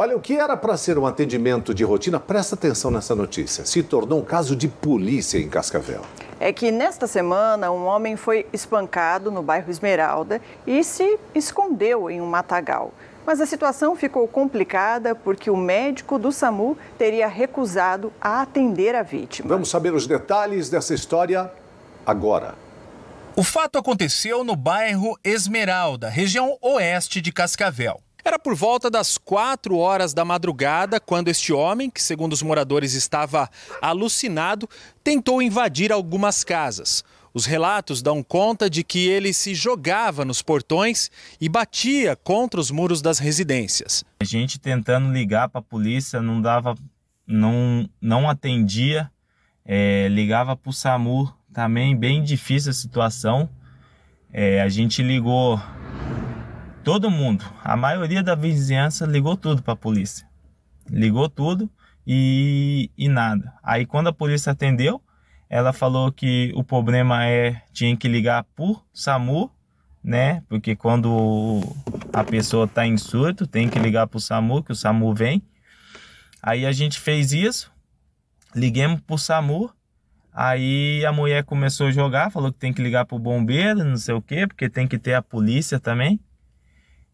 Olha, o que era para ser um atendimento de rotina, presta atenção nessa notícia, se tornou um caso de polícia em Cascavel. É que nesta semana um homem foi espancado no bairro Esmeralda e se escondeu em um matagal. Mas a situação ficou complicada porque o médico do SAMU teria recusado a atender a vítima. Vamos saber os detalhes dessa história agora. O fato aconteceu no bairro Esmeralda, região oeste de Cascavel. Era por volta das 4 horas da madrugada quando este homem, que segundo os moradores estava alucinado, tentou invadir algumas casas. Os relatos dão conta de que ele se jogava nos portões e batia contra os muros das residências. A gente tentando ligar para a polícia não dava, não, não atendia, é, ligava para o SAMU também, bem difícil a situação. É, a gente ligou todo mundo, a maioria da vizinhança ligou tudo para a polícia. Ligou tudo e, e nada. Aí quando a polícia atendeu, ela falou que o problema é tinha que ligar por SAMU, né? Porque quando a pessoa está em surto, tem que ligar pro SAMU, que o SAMU vem. Aí a gente fez isso, liguemos pro SAMU. Aí a mulher começou a jogar, falou que tem que ligar pro bombeiro, não sei o quê, porque tem que ter a polícia também.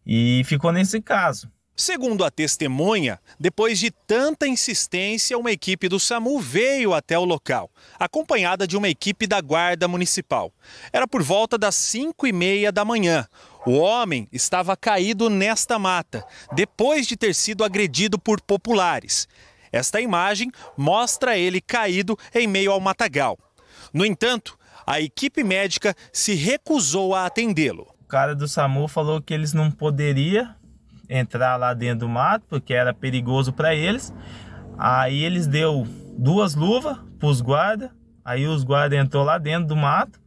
E ficou nesse caso. Segundo a testemunha, depois de tanta insistência, uma equipe do SAMU veio até o local, acompanhada de uma equipe da Guarda Municipal. Era por volta das 5 e meia da manhã. O homem estava caído nesta mata, depois de ter sido agredido por populares. Esta imagem mostra ele caído em meio ao matagal. No entanto, a equipe médica se recusou a atendê-lo. O cara do SAMU falou que eles não poderiam entrar lá dentro do mato porque era perigoso para eles. Aí eles deu duas luvas para os guardas. Aí os guardas entrou lá dentro do mato.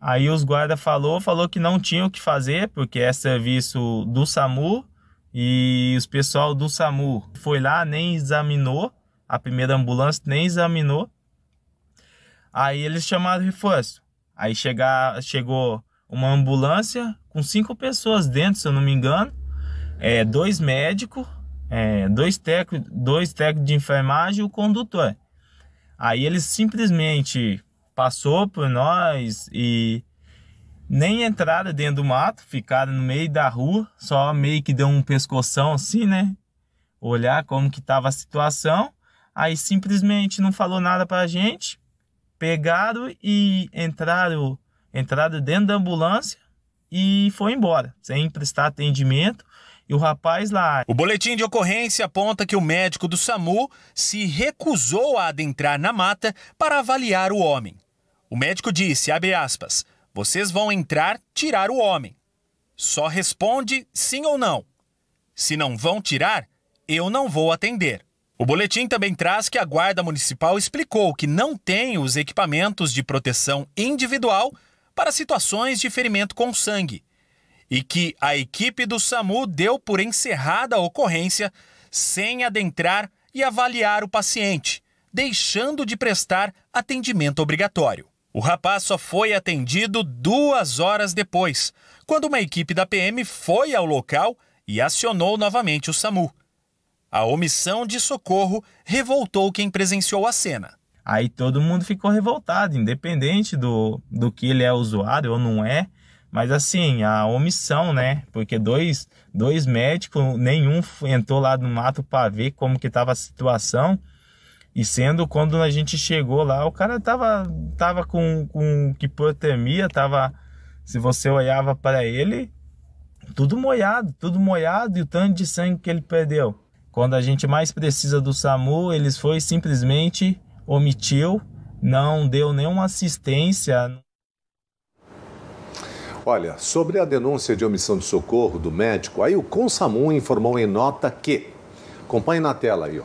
Aí os guarda falou, falou que não tinha o que fazer porque é serviço do SAMU e os pessoal do SAMU foi lá nem examinou a primeira ambulância nem examinou. Aí eles chamaram reforço. Aí chegar, chegou uma ambulância com cinco pessoas dentro, se eu não me engano, é, dois médicos, é, dois técnicos dois técnico de enfermagem e o condutor. Aí ele simplesmente passou por nós e nem entraram dentro do mato, ficaram no meio da rua, só meio que deu um pescoção assim, né? Olhar como que tava a situação. Aí simplesmente não falou nada para a gente. Pegaram e entraram Entrada dentro da ambulância e foi embora, sem prestar atendimento. E o rapaz lá. O boletim de ocorrência aponta que o médico do SAMU se recusou a adentrar na mata para avaliar o homem. O médico disse, abre aspas, vocês vão entrar, tirar o homem. Só responde sim ou não. Se não vão tirar, eu não vou atender. O boletim também traz que a Guarda Municipal explicou que não tem os equipamentos de proteção individual para situações de ferimento com sangue e que a equipe do SAMU deu por encerrada a ocorrência sem adentrar e avaliar o paciente, deixando de prestar atendimento obrigatório. O rapaz só foi atendido duas horas depois, quando uma equipe da PM foi ao local e acionou novamente o SAMU. A omissão de socorro revoltou quem presenciou a cena. Aí todo mundo ficou revoltado, independente do, do que ele é usuário ou não é. Mas assim, a omissão, né? Porque dois, dois médicos, nenhum entrou lá no mato para ver como que estava a situação. E sendo quando a gente chegou lá, o cara tava, tava com, com hipotermia, tava. Se você olhava para ele, tudo molhado, tudo molhado e o tanto de sangue que ele perdeu. Quando a gente mais precisa do SAMU, eles foi simplesmente omitiu, não deu nenhuma assistência. Olha, sobre a denúncia de omissão de socorro do médico, aí o Consamu informou em nota que. Acompanhe na tela aí, ó.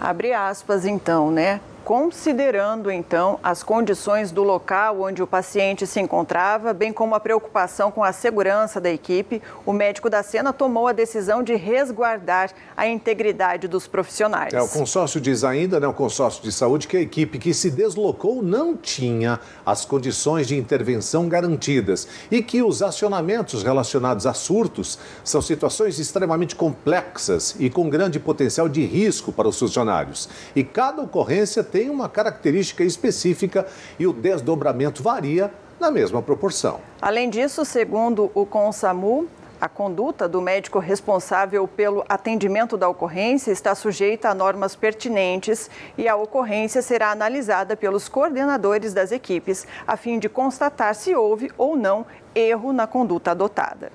Abre aspas então, né? considerando então as condições do local onde o paciente se encontrava, bem como a preocupação com a segurança da equipe, o médico da cena tomou a decisão de resguardar a integridade dos profissionais. É, o consórcio diz ainda, né, o consórcio de saúde, que a equipe que se deslocou não tinha as condições de intervenção garantidas e que os acionamentos relacionados a surtos são situações extremamente complexas e com grande potencial de risco para os funcionários. E cada ocorrência tem uma característica específica e o desdobramento varia na mesma proporção. Além disso, segundo o CONSAMU, a conduta do médico responsável pelo atendimento da ocorrência está sujeita a normas pertinentes e a ocorrência será analisada pelos coordenadores das equipes, a fim de constatar se houve ou não erro na conduta adotada.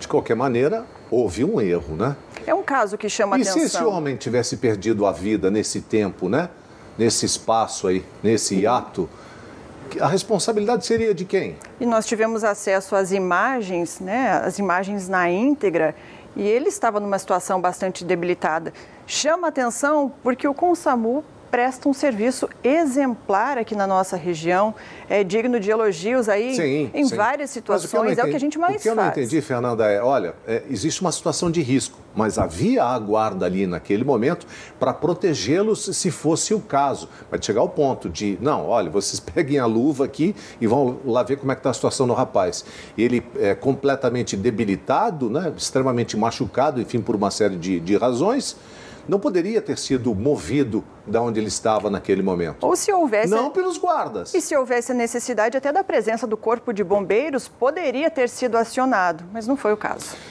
De qualquer maneira, houve um erro, né? É um caso que chama e atenção. E se esse homem tivesse perdido a vida nesse tempo, né? nesse espaço aí, nesse ato, a responsabilidade seria de quem? E nós tivemos acesso às imagens, né, as imagens na íntegra, e ele estava numa situação bastante debilitada. Chama atenção porque o Consamu presta um serviço exemplar aqui na nossa região, é digno de elogios aí sim, em sim. várias situações, o é entendi, o que a gente mais faz. O que eu não faz. entendi, Fernanda, é, olha, é, existe uma situação de risco, mas havia a guarda ali naquele momento para protegê-los se fosse o caso. Mas chegar ao ponto de, não, olha, vocês peguem a luva aqui e vão lá ver como é que está a situação do rapaz. Ele é completamente debilitado, né, extremamente machucado, enfim, por uma série de, de razões não poderia ter sido movido da onde ele estava naquele momento. Ou se houvesse. Não pelos guardas. E se houvesse necessidade até da presença do corpo de bombeiros, poderia ter sido acionado, mas não foi o caso.